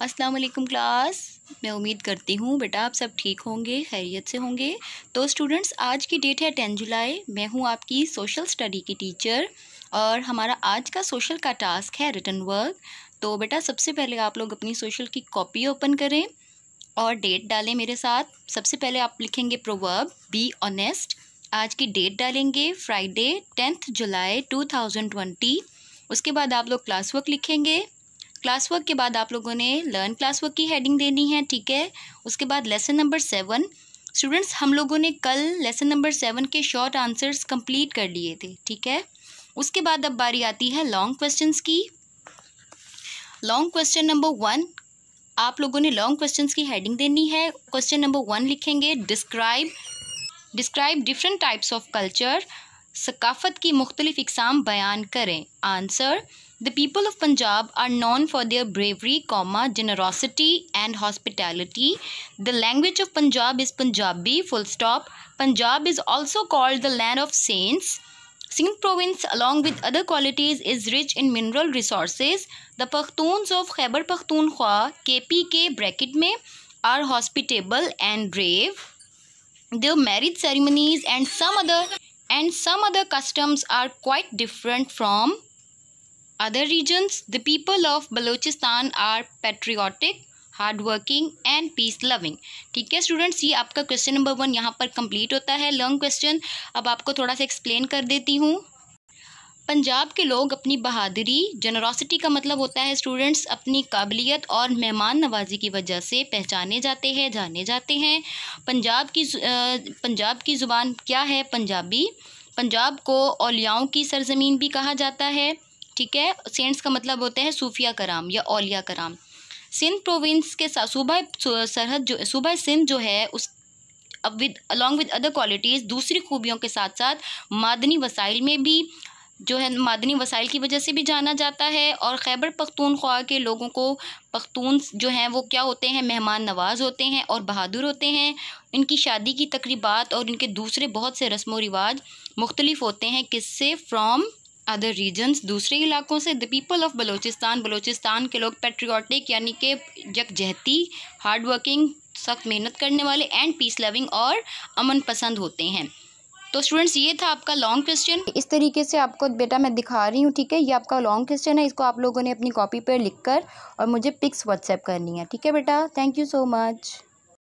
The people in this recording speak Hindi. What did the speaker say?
अस्सलाम वालेकुम क्लास मैं उम्मीद करती हूँ बेटा आप सब ठीक होंगे खैरियत से होंगे तो स्टूडेंट्स आज की डेट है टेन जुलाई मैं हूँ आपकी सोशल स्टडी की टीचर और हमारा आज का सोशल का टास्क है रिटर्न वर्क तो बेटा सबसे पहले आप लोग अपनी सोशल की कॉपी ओपन करें और डेट डालें मेरे साथ सबसे पहले आप लिखेंगे प्रोवर्ब बी ऑनेस्ट आज की डेट डालेंगे Friday tenth July two thousand twenty उसके बाद आप लोग क्लास वर्क लिखेंगे क्लास वर्क के बाद आप लोगों ने लर्न क्लास वर्क की हेडिंग देनी है ठीक है उसके बाद लेसन नंबर सेवन स्टूडेंट्स हम लोगों ने कल लेसन नंबर सेवन के शॉर्ट आंसर्स कंप्लीट कर लिए थे ठीक है उसके बाद अब बारी आती है लॉन्ग क्वेश्चंस की लॉन्ग क्वेश्चन नंबर वन आप लोगों ने लॉन्ग क्वेश्चंस की हेडिंग देनी है क्वेश्चन नंबर वन लिखेंगे describe describe different types of culture सकाफत की मुख्तलिफ इकसाम बयान करें answer The people of Punjab are known for their bravery, comma, generosity and hospitality. The language of Punjab is Punjabi, full stop. Punjab is also called the land of saints. Sindh province along with other qualities is rich in mineral resources. The Pakhtuns of Khyber Pakhtunkhwa, KPK bracket mein, are hospitable and brave. Their marriage ceremonies and some other and some other customs are quite different from other regions, the people of Balochistan are patriotic, working and peace loving ठीक है स्टूडेंट्स ये आपका क्वेश्चन नंबर वन यहाँ पर कंप्लीट होता है लॉन्ग क्वेश्चन अब आपको थोड़ा सा एक्सप्लेन कर देती हूँ पंजाब के लोग अपनी बहादुरी जनरोसिटी का मतलब होता है स्टूडेंट्स अपनी काबिलियत और मेहमान नवाजी की वजह से पहचाने जाते हैं जाने जाते हैं पंजाब की पंजाब की ज़ुबान क्या है पंजाबी पंजाब को ओलियाओं की सरजमीन भी कहा जाता है ठीक है सेंट्स का मतलब होते हैं सूफिया कराम या ओलिया कराम सिंध प्रोविंस के सूबा सरहद जो सूबा सिंध जो है उस अब with along with other qualities दूसरी खूबियों के साथ साथ मादनी वसाइल में भी जो है मादनी वसाइल की वजह से भी जाना जाता है और खैबर पख्तूनख्वा के लोगों को पख्तून जो हैं वो क्या होते हैं मेहमान नवाज होते हैं और बहादुर होते हैं इनकी शादी की तकरीबात और इनके दूसरे बहुत से रस्म व रिवाज मुख्तलिफ होते हैं किससे फ्राम अदर रीजन्स दूसरे इलाकों से the people of Balochistan Balochistan के लोग पेट्रियाटिक यानी कि यकजहती हार्ड वर्किंग सख्त मेहनत करने वाले एंड पीस लविंग और अमन पसंद होते हैं तो स्टूडेंट्स ये था आपका लॉन्ग क्वेश्चन इस तरीके से आपको बेटा मैं दिखा रही हूँ ठीक है ये आपका लॉन्ग क्वेश्चन है इसको आप लोगों ने अपनी कॉपी पर लिख कर और मुझे पिक्स व्हाट्सएप करनी है ठीक है बेटा थैंक यू सो मच